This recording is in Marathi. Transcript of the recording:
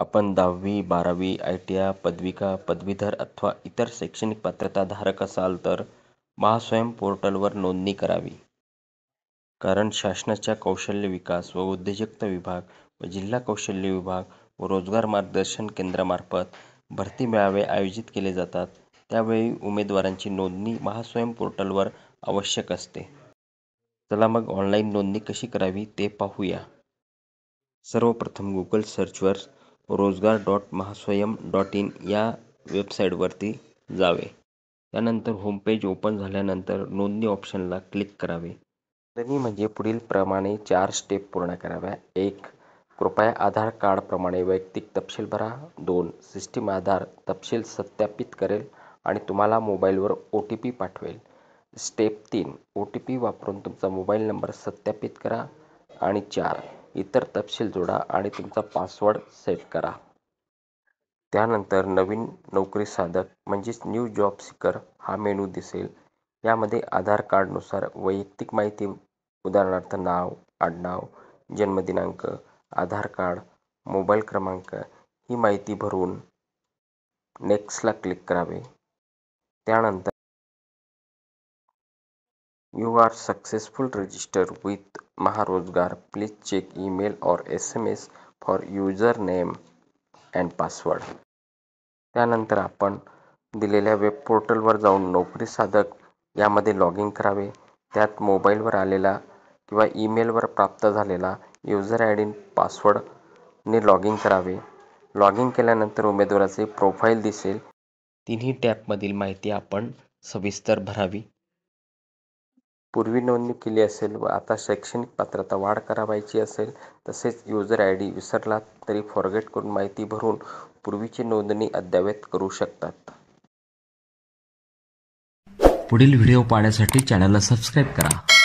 आपण दहावी बारावी आय टी आय पदविका पदवीधर अथवा इतर शैक्षणिक पात्रताधारक असाल तर महास्वयं पोर्टलवर नोंदणी करावी कारण शासनाच्या कौशल्य विकास व उद्योजकता विभाग व जिल्हा कौशल्य विभाग व रोजगार मार्गदर्शन केंद्रामार्फत भरती मेळावे आयोजित केले जातात त्यावेळी उमेदवारांची नोंदणी महास्वयं पोर्टलवर आवश्यक असते चला मग ऑनलाईन नोंदणी कशी करावी ते पाहूया सर्वप्रथम गुगल सर्चवर रोजगार डॉट महास्वयम डॉट इन या वेबसाईटवरती जावे त्यानंतर होमपेज ओपन झाल्यानंतर नोंदणी ऑप्शनला क्लिक करावे नोंदणी म्हणजे पुढील प्रमाणे चार स्टेप पूर्ण कराव्या एक कृपया आधार कार्डप्रमाणे वैयक्तिक तपशील भरा दोन सिस्टीम आधार तपशील सत्यापित करेल आणि तुम्हाला मोबाईलवर ओ टी पी पाठवेल स्टेप तीन ओ टी पी वापरून तुमचा मोबाईल नंबर सत्यापित करा आणि चार इतर तपशील जोडा आणि तुमचा पासवर्ड सेट करा त्यानंतर नवीन नोकरी साधक म्हणजेच न्यू जॉब सिकर हा मेनू दिसेल यामध्ये आधार कार्डनुसार वैयक्तिक माहिती उदाहरणार्थ नाव आडनाव जन्मदिनांक आधार कार्ड मोबाईल क्रमांक ही माहिती भरून नेक्स्टला क्लिक करावे त्यानंतर you are successful you are successful register check email और S M S for user name and password त्यानंतर आपण दिलेल्या वेब पोर्टलवर जाऊन नोकरी साधक यामध्ये लॉग इन करावे त्यात मोबाईलवर आलेला किंवा ईमेलवर प्राप्त झालेला युजर आय डी पासवर्डने लॉग इन करावे लॉग इन केल्यानंतर उमेदवाराचे प्रोफाईल दिसेल तिन्ही टॅपमधील माहिती आपण सविस्तर भरावी पूर्वी नोंदणी केली असेल व आता शैक्षणिक पात्रता वाढ करावायची असेल तसेच युजर आय डी विसरला तरी फॉरगेट करून माहिती भरून पूर्वीची नोंदणी अद्यावत करू शकतात पुढील व्हिडिओ पाहण्यासाठी चॅनलला सबस्क्राईब करा